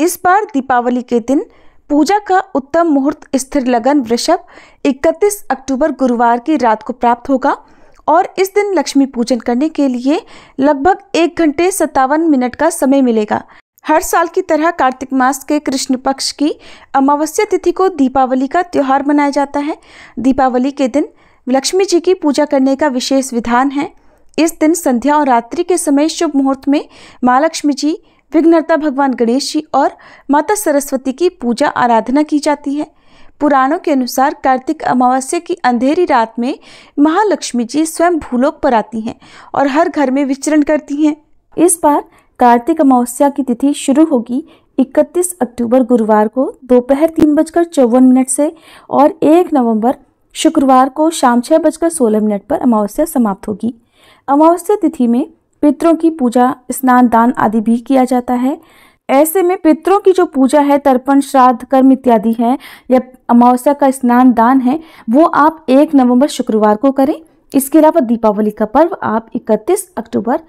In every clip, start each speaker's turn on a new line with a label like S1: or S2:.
S1: इस बार दीपावली के दिन पूजा का उत्तम मुहूर्त स्थिर लगन वृषभ 31 अक्टूबर गुरुवार की रात को प्राप्त होगा और इस दिन लक्ष्मी पूजन करने के लिए लगभग एक घंटे सत्तावन मिनट का समय मिलेगा हर साल की तरह कार्तिक मास के कृष्ण पक्ष की अमावस्या तिथि को दीपावली का त्यौहार मनाया जाता है दीपावली के दिन लक्ष्मी जी की पूजा करने का विशेष विधान है इस दिन संध्या और रात्रि के समय शुभ मुहूर्त में महालक्ष्मी जी विघ्नता भगवान गणेश जी और माता सरस्वती की पूजा आराधना की जाती है पुराणों के अनुसार कार्तिक अमावस्या की अंधेरी रात में महालक्ष्मी जी स्वयं भूलोक पर आती हैं और हर घर में विचरण करती हैं इस बार कार्तिक अमावस्या की तिथि शुरू होगी 31 अक्टूबर गुरुवार को दोपहर तीन बजकर चौवन मिनट से और 1 नवंबर शुक्रवार को शाम छः बजकर सोलह मिनट पर अमावस्या समाप्त होगी अमावस्या तिथि में पितरों की पूजा स्नान दान आदि भी किया जाता है ऐसे में पितरों की जो पूजा है तर्पण श्राद्ध कर्म इत्यादि है या अमावस्या का स्नान दान है वो आप एक नवंबर शुक्रवार को करें इसके अलावा दीपावली का पर्व आप 31 अक्टूबर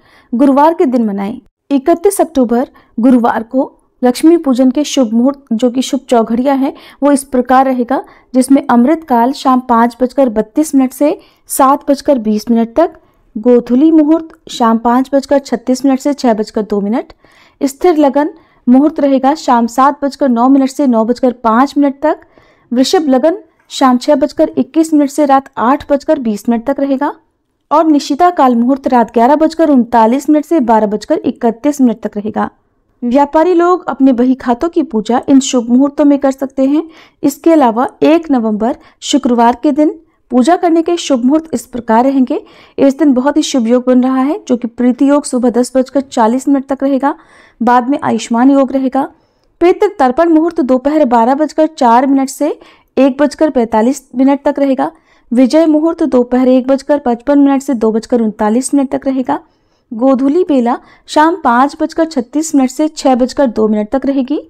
S1: गुरुवार के दिन मनाएं 31 अक्टूबर गुरुवार को लक्ष्मी पूजन के शुभ मुहूर्त जो कि शुभ चौघड़िया है वो इस प्रकार रहेगा जिसमें अमृत काल शाम पाँच बजकर बत्तीस मिनट से सात बजकर बीस मिनट तक गोधुली मुहूर्त शाम पाँच बजकर छत्तीस मिनट से छः बजकर दो मिनट स्थिर लगन मुहूर्त रहेगा शाम सात बजकर नौ मिनट से नौ बजकर पाँच मिनट तक वृषभ लगन शाम छः बजकर इक्कीस मिनट से रात आठ बजकर बीस मिनट तक रहेगा और निशिता काल मुहूर्त रात ग्यारह बजकर उनतालीस मिनट से बारह बजकर इकतीस मिनट तक रहेगा व्यापारी लोग अपने बही खातों की पूजा इन शुभ मुहूर्तों में कर सकते हैं इसके अलावा एक नवंबर शुक्रवार के दिन पूजा करने के शुभ मुहूर्त इस प्रकार रहेंगे इस दिन बहुत ही शुभ योग बन रहा है जो कि प्रीति योग सुबह दस बजकर चालीस मिनट तक रहेगा बाद में आयुष्मान योग रहेगा पितृ तर्पण मुहूर्त दोपहर बारह बजकर चार मिनट से एक बजकर पैंतालीस मिनट तक रहेगा विजय मुहूर्त दोपहर एक बजकर पचपन मिनट से दो बजकर उनतालीस मिनट तक रहेगा गोधूली बेला शाम पाँच बजकर छत्तीस मिनट से छः बजकर दो मिनट तक रहेगी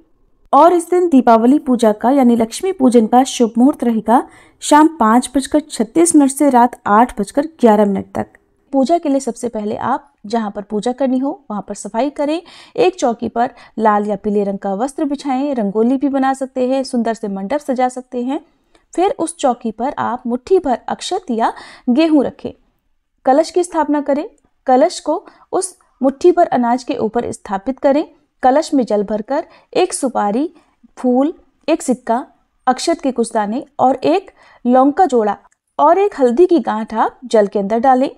S1: और इस दिन दीपावली पूजा का यानी लक्ष्मी पूजन का शुभ मुहूर्त रहेगा शाम पाँच बजकर छत्तीस मिनट से रात आठ बजकर ग्यारह मिनट तक पूजा के लिए सबसे पहले आप जहाँ पर पूजा करनी हो वहाँ पर सफाई करें एक चौकी पर लाल या पीले रंग का वस्त्र बिछाएं रंगोली भी बना सकते हैं सुंदर से मंडप सजा सकते हैं फिर उस चौकी पर आप मुट्ठी भर अक्षत या गेहूं रखें कलश की स्थापना करें कलश को उस मुट्ठी भर अनाज के ऊपर स्थापित करें कलश में जल भरकर एक सुपारी फूल एक सिक्का अक्षत के कुछ दाने और एक लौंग का जोड़ा और एक हल्दी की गांठ आप जल के अंदर डालें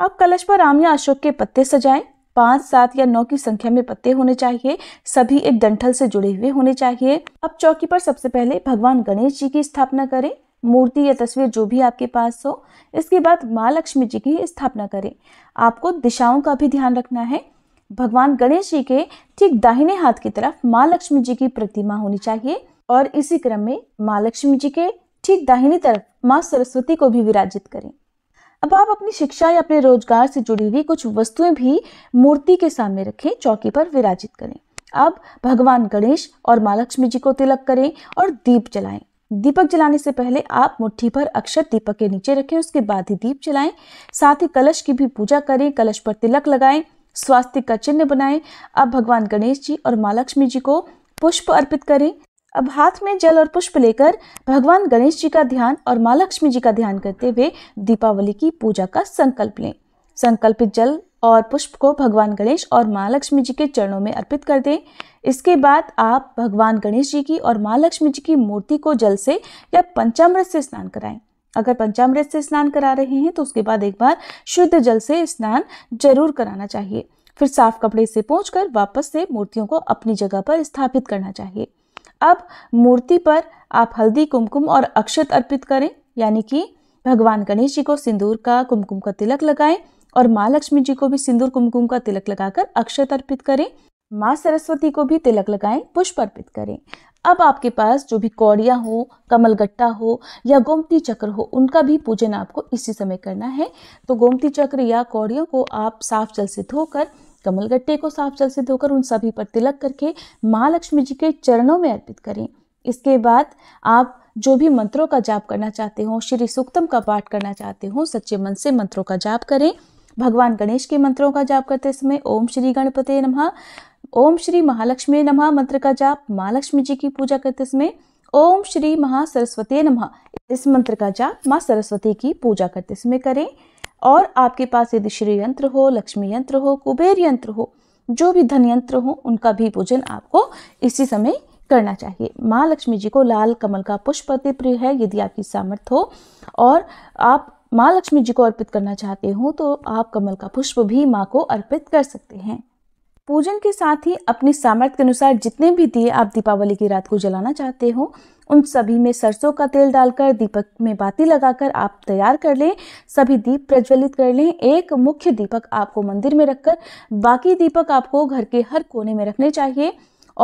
S1: अब कलश पर आम या अशोक के पत्ते सजाएं पाँच सात या नौ की संख्या में पत्ते होने चाहिए सभी एक डंठल से जुड़े हुए होने चाहिए अब चौकी पर सबसे पहले भगवान गणेश जी की स्थापना करें मूर्ति या तस्वीर जो भी आपके पास हो इसके बाद माँ लक्ष्मी जी की स्थापना करें आपको दिशाओं का भी ध्यान रखना है भगवान गणेश जी के ठीक दाहिने हाथ की तरफ माँ लक्ष्मी जी की प्रतिमा होनी चाहिए और इसी क्रम में माँ लक्ष्मी जी के ठीक दाहिनी तरफ माँ सरस्वती को भी विराजित करें अब आप अपनी शिक्षा या अपने रोजगार से जुड़ी हुई कुछ वस्तुएं भी मूर्ति के सामने रखें चौकी पर विराजित करें अब भगवान गणेश और माँ लक्ष्मी जी को तिलक करें और दीप जलाएं दीपक जलाने से पहले आप मुट्ठी पर अक्षत दीपक के नीचे रखें उसके बाद ही दीप जलाएं साथ ही कलश की भी पूजा करें कलश पर तिलक लगाएं स्वास्थ्य का चिन्ह बनाएं अब भगवान गणेश जी और माँ लक्ष्मी जी को पुष्प अर्पित करें अब हाथ में जल और पुष्प लेकर भगवान गणेश जी का ध्यान और माँ लक्ष्मी जी का ध्यान करते हुए दीपावली की पूजा का संकल्प लें संकल्पित जल और पुष्प को भगवान गणेश और माँ लक्ष्मी जी के चरणों में अर्पित कर दें इसके बाद आप भगवान गणेश जी की और माँ लक्ष्मी जी की मूर्ति को जल से या पंचामृत से स्नान कराएं अगर पंचामृत से स्नान करा रहे हैं तो उसके बाद एक बार शुद्ध जल से स्नान जरूर कराना चाहिए फिर साफ कपड़े से पहुँच वापस से मूर्तियों को अपनी जगह पर स्थापित करना चाहिए अब मूर्ति पर आप हल्दी कुमकुम और अक्षत अर्पित करें यानी कि भगवान गणेश जी को सिंदूर का कुमकुम का तिलक लगाएं और माँ लक्ष्मी जी को भी सिंदूर कुमकुम का तिलक लगाकर अक्षत अर्पित करें माँ सरस्वती को भी तिलक लगाएं पुष्प अर्पित करें अब आपके पास जो भी कौड़िया हो कमलगट्टा हो या गोमती चक्र हो उनका भी पूजन आपको इसी समय करना है तो गोमती चक्र या कौड़ियों को आप साफ जल से धोकर कमलगट्टे को साफ जल से धोकर उन सभी पर तिलक करके माँ लक्ष्मी जी के चरणों में अर्पित करें इसके बाद आप जो भी मंत्रों का जाप करना चाहते हो श्री सुक्तम का पाठ करना चाहते हो सच्चे मन से मंत्रों का जाप करें भगवान गणेश के मंत्रों का जाप करते समय ओम श्री गणपते नमः ओम श्री महालक्ष्मी नमः मंत्र का जाप महालक्ष्मी जी की पूजा करते समय ओम श्री महा सरस्वती नमः इस मंत्र का जाप माँ सरस्वती की पूजा करते समय करें और आपके पास यदि श्री यंत्र हो लक्ष्मी यंत्र हो कुबेर यंत्र हो जो भी धन यंत्र हो उनका भी पूजन आपको इसी समय करना चाहिए माँ लक्ष्मी जी को लाल कमल का पुष्प अति प्रिय है यदि आपकी सामर्थ्य हो और आप माँ लक्ष्मी जी को अर्पित करना चाहते हो तो आप कमल का पुष्प भी माँ को अर्पित कर सकते हैं पूजन के साथ ही अपनी सामर्थ्य के अनुसार जितने भी दिए आप दीपावली की रात को जलाना चाहते हो उन सभी में सरसों का तेल डालकर दीपक में बाती लगाकर आप तैयार कर लें सभी दीप प्रज्वलित कर लें एक मुख्य दीपक आपको मंदिर में रखकर बाकी दीपक आपको घर के हर कोने में रखने चाहिए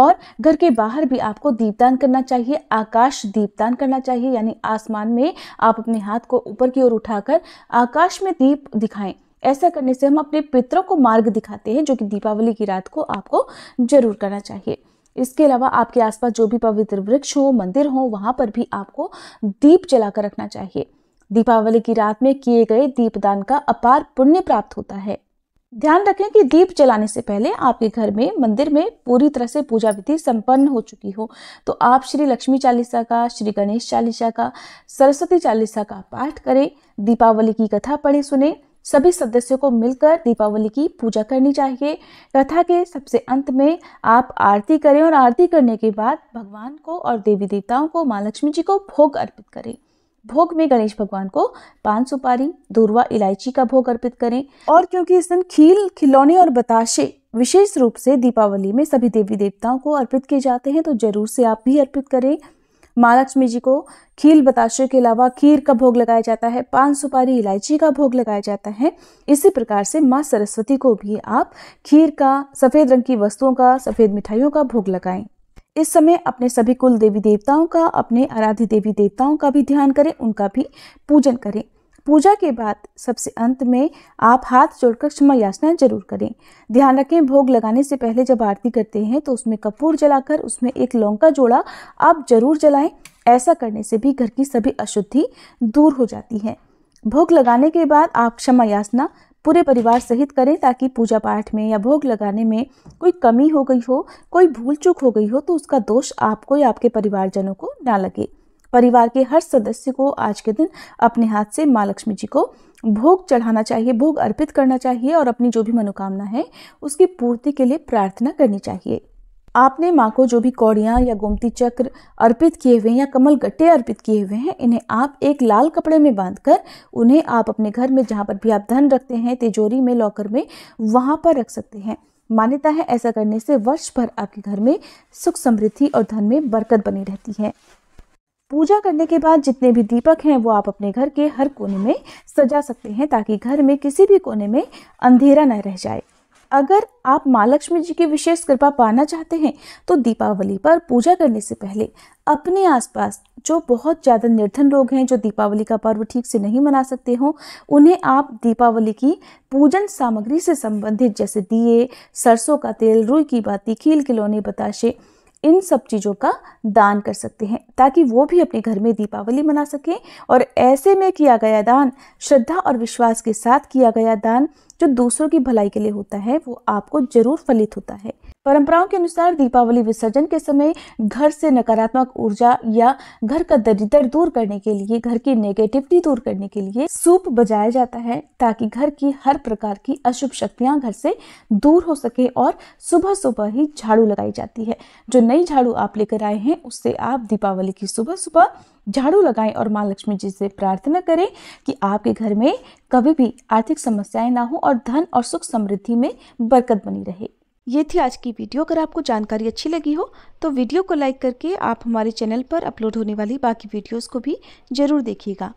S1: और घर के बाहर भी आपको दीपदान करना चाहिए आकाश दीपदान करना चाहिए यानी आसमान में आप अपने हाथ को ऊपर की ओर उठाकर आकाश में दीप दिखाएं ऐसा करने से हम अपने पितरों को मार्ग दिखाते हैं जो कि दीपावली की रात को आपको जरूर करना चाहिए इसके अलावा आपके आसपास जो भी पवित्र वृक्ष हो मंदिर हो वहाँ पर भी आपको दीप जलाकर रखना चाहिए दीपावली की रात में किए गए दीपदान का अपार पुण्य प्राप्त होता है ध्यान रखें कि दीप जलाने से पहले आपके घर में मंदिर में पूरी तरह से पूजा विधि संपन्न हो चुकी हो तो आप श्री लक्ष्मी चालीसा का श्री गणेश चालीसा का सरस्वती चालीसा का पाठ करें दीपावली की कथा पढ़े सुने सभी सदस्यों को मिलकर दीपावली की पूजा करनी चाहिए कथा के सबसे अंत में आप आरती करें और आरती करने के बाद भगवान को और देवी देवताओं को माँ लक्ष्मी जी को भोग अर्पित करें भोग में गणेश भगवान को पान सुपारी दूरवा इलायची का भोग अर्पित करें और क्योंकि इस दिन खील खिलौने और बताशे विशेष रूप से दीपावली में सभी देवी देवताओं को अर्पित किए जाते हैं तो जरूर से आप भी अर्पित करें माँ लक्ष्मी जी को खील बताशे के अलावा खीर का भोग लगाया जाता है पान सुपारी इलायची का भोग लगाया जाता है इसी प्रकार से माँ सरस्वती को भी आप खीर का सफ़ेद रंग की वस्तुओं का सफ़ेद मिठाइयों का भोग लगाएं इस समय अपने सभी कुल देवी देवताओं का अपने आराध्य देवी देवताओं का भी ध्यान करें उनका भी पूजन करें पूजा के बाद सबसे अंत में आप हाथ जोड़कर क्षमा याचना जरूर करें ध्यान रखें भोग लगाने से पहले जब आरती करते हैं तो उसमें कपूर जलाकर उसमें एक लौंग जोड़ा आप जरूर जलाएं ऐसा करने से भी घर की सभी अशुद्धि दूर हो जाती है भोग लगाने के बाद आप क्षमा याचना पूरे परिवार सहित करें ताकि पूजा पाठ में या भोग लगाने में कोई कमी हो गई हो कोई भूल चूक हो गई हो तो उसका दोष आपको या आपके परिवारजनों को ना लगे परिवार के हर सदस्य को आज के दिन अपने हाथ से माँ लक्ष्मी जी को भोग चढ़ाना चाहिए भोग अर्पित करना चाहिए और अपनी जो भी मनोकामना है उसकी पूर्ति के लिए प्रार्थना करनी चाहिए आपने माँ को जो भी कौड़ियाँ या गोमती चक्र अर्पित किए हुए हैं या कमल गट्टे अर्पित किए हुए हैं इन्हें आप एक लाल कपड़े में बांधकर उन्हें आप अपने घर में जहाँ पर भी आप धन रखते हैं तिजोरी में लॉकर में वहाँ पर रख सकते हैं मान्यता है ऐसा करने से वर्ष भर आपके घर में सुख समृद्धि और धन में बरकत बनी रहती है पूजा करने के बाद जितने भी दीपक हैं वो आप अपने घर के हर कोने में सजा सकते हैं ताकि घर में किसी भी कोने में अंधेरा न रह जाए अगर आप माँ लक्ष्मी जी की विशेष कृपा पाना चाहते हैं तो दीपावली पर पूजा करने से पहले अपने आसपास जो बहुत ज़्यादा निर्धन लोग हैं जो दीपावली का पर्व ठीक से नहीं मना सकते हों उन्हें आप दीपावली की पूजन सामग्री से संबंधित जैसे दिए सरसों का तेल रुई की बाती खील खिलौने बताशे इन सब चीज़ों का दान कर सकते हैं ताकि वो भी अपने घर में दीपावली मना सकें और ऐसे में किया गया दान श्रद्धा और विश्वास के साथ किया गया दान जो दूसरों की भलाई के लिए होता है वो आपको ज़रूर फलित होता है परंपराओं के अनुसार दीपावली विसर्जन के समय घर से नकारात्मक ऊर्जा या घर का दरिद्र दूर करने के लिए घर की नेगेटिविटी दूर करने के लिए सूप बजाया जाता है ताकि घर की हर प्रकार की अशुभ शक्तियां घर से दूर हो सके और सुबह सुबह ही झाड़ू लगाई जाती है जो नई झाड़ू आप लेकर आए हैं उससे आप दीपावली की सुबह सुबह झाड़ू लगाएं और माँ लक्ष्मी जी से प्रार्थना करें कि आपके घर में कभी भी आर्थिक समस्याएं ना हो और धन और सुख समृद्धि में बरकत बनी रहे ये थी आज की वीडियो अगर आपको जानकारी अच्छी लगी हो तो वीडियो को लाइक करके आप हमारे चैनल पर अपलोड होने वाली बाकी वीडियोस को भी ज़रूर देखिएगा